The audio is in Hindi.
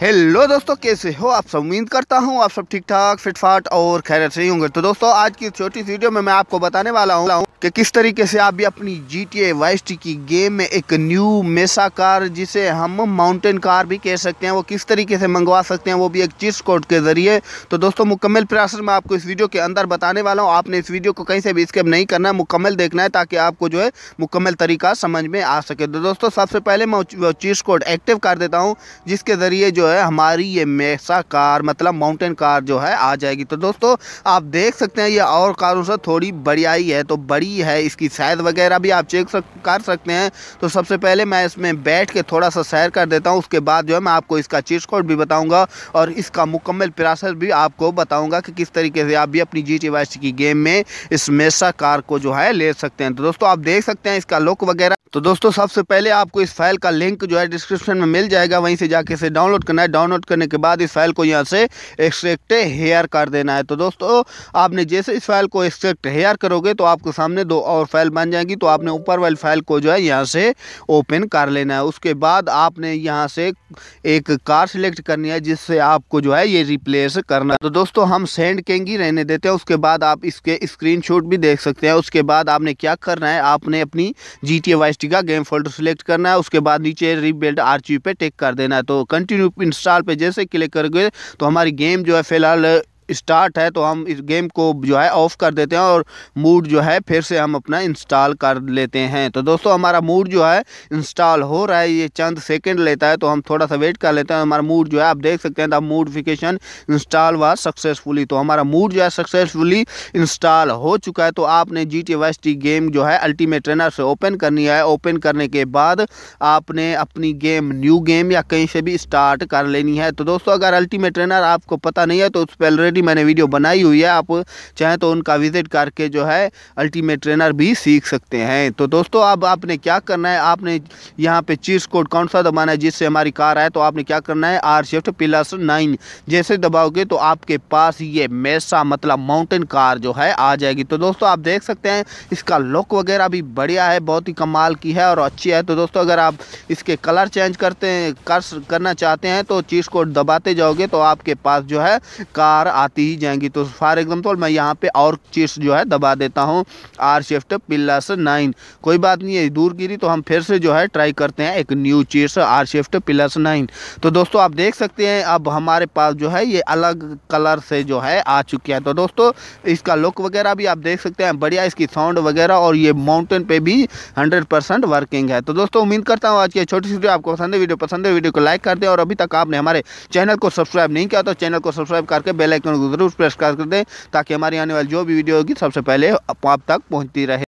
हेलो दोस्तों कैसे हो आप सब उम्मीद करता हूँ आप सब ठीक ठाक फिटफाट और खैर से ही होंगे तो दोस्तों आज की छोटी सी वीडियो में मैं आपको बताने वाला हूँ कि किस तरीके से आप भी अपनी G T A Vice City की गेम में एक न्यू मेसा कार जिसे हम माउंटेन कार भी कह सकते हैं वो किस तरीके से मंगवा सकते हैं वो भी एक चीज कोड के ज़रिए तो दोस्तों मुकम्मल प्रयास मैं आपको इस वीडियो के अंदर बताने वाला हूँ आपने इस वीडियो को कहीं से भी स्केप नहीं करना है मुकम्मल देखना है ताकि आपको जो है मुकम्मल तरीका समझ में आ सके तो दोस्तों सबसे पहले मैं चिट्स कोड एक्टिव कर देता हूँ जिसके ज़रिए जो है हमारी ये मेसा कार मतलब माउंटेन कार जो है आ जाएगी तो दोस्तों आप देख सकते हैं ये और कारों से थोड़ी बड़ी आई है तो बड़ी फ्री है इसकी साइज़ वगैरह भी आप चेक सक, कर सकते हैं तो सबसे पहले मैं इसमें बैठ के थोड़ा सा सैर कर देता हूँ उसके बाद जो है मैं आपको इसका चीज कोड भी बताऊँगा और इसका मुकम्मल प्रोसेस भी आपको बताऊँगा कि किस तरीके से आप भी अपनी जी टी की गेम में इस मेसा कार को जो है ले सकते हैं तो दोस्तों आप देख सकते हैं इसका लुक वगैरह तो दोस्तों सबसे पहले आपको इस फाइल का लिंक जो है डिस्क्रिप्शन में मिल जाएगा वहीं से जाके इसे डाउनलोड करना है डाउनलोड करने के बाद इस फाइल को यहाँ से एक्सट्रैक्ट हेयर कर देना है तो दोस्तों आपने जैसे इस फाइल को एक्सट्रैक्ट हेयर करोगे तो आपके सामने दो और फाइल बन जाएंगी तो आपने ऊपर वाली फाइल को जो है यहाँ से ओपन कर लेना है उसके बाद आपने यहाँ से एक कार सेलेक्ट करनी है जिससे आपको जो है ये रिप्लेस करना है तो दोस्तों हम सेंड केंगी रहने देते हैं उसके बाद आप इसके स्क्रीन भी देख सकते हैं उसके बाद आपने क्या करना है आपने अपनी G T S T game folder select करना है उसके बाद नीचे रिबिल्ड आर पे टेक कर देना है तो कंटिन्यू इंस्टॉल पर जैसे क्लिक करोगे तो हमारी गेम जो है फिलहाल स्टार्ट है तो हम इस गेम को जो है ऑफ़ कर देते हैं और मूड जो है फिर से हम अपना इंस्टॉल कर लेते हैं तो दोस्तों हमारा मूड जो है इंस्टॉल हो रहा है ये चंद सेकेंड लेता है तो हम थोड़ा सा वेट कर लेते हैं हमारा मूड जो है आप देख सकते हैं द मोडिफिकेशन इंस्टॉल हुआ सक्सेसफुली तो हमारा मूड जो है सक्सेसफुली इंस्टॉल हो चुका है तो आपने G T Vice City game जो है अल्टीमेट ट्रेनर से ओपन करनी है ओपन करने के बाद आपने अपनी गेम न्यू गेम या कहीं से भी स्टार्ट कर लेनी है तो दोस्तों अगर अल्टीमेट ट्रेनर आपको पता नहीं है तो उस पर ऑलरेडी ऑलरेडी मैंने वीडियो बनाई हुई है आप चाहें तो उनका विज़िट करके जो है अल्टीमेट ट्रेनर भी सीख सकते हैं तो दोस्तों अब आप, आपने क्या करना है आपने यहाँ पे चीज कोड कौन सा दबाना है जिससे हमारी कार आए तो आपने क्या करना है आर शिफ्ट प्लस नाइन जैसे दबाओगे तो आपके पास ये मेसा मतलब माउंटेन कार जो है आ जाएगी तो दोस्तों आप देख सकते हैं इसका लुक वगैरह भी बढ़िया है बहुत ही कमाल की है और अच्छी है तो दोस्तों अगर आप इसके कलर चेंज करते हैं कर करना चाहते हैं तो चीज कोड दबाते जाओगे तो आपके पास जो है कार आ आती ही जाएंगी तो फॉर एग्जाम्पल तो मैं यहाँ पे और चिट्स जो है दबा देता हूँ आर शिफ्ट प्लस नाइन कोई बात नहीं है दूर गिरी तो हम फिर से जो है ट्राई करते हैं एक new cheats R shift plus nine तो दोस्तों आप देख सकते हैं अब हमारे पास जो है ये अलग कलर से जो है आ चुकी है तो दोस्तों इसका लुक वगैरह भी आप देख सकते हैं बढ़िया इसकी साउंड वगैरह और ये माउंटेन पे भी हंड्रेड वर्किंग है तो दोस्तों उम्मीद करता हूँ आज की छोटी सी वीडियो आपको पसंद है वीडियो पसंद है वीडियो को लाइक कर दें और अभी तक आपने हमारे चैनल को सब्सक्राइब नहीं किया तो चैनल को सब्सक्राइब करके बेलाइकन को जरूर प्रेस कर दें ताकि हमारी आने वाली जो भी वीडियो होगी सबसे पहले आप तक पहुँचती रहे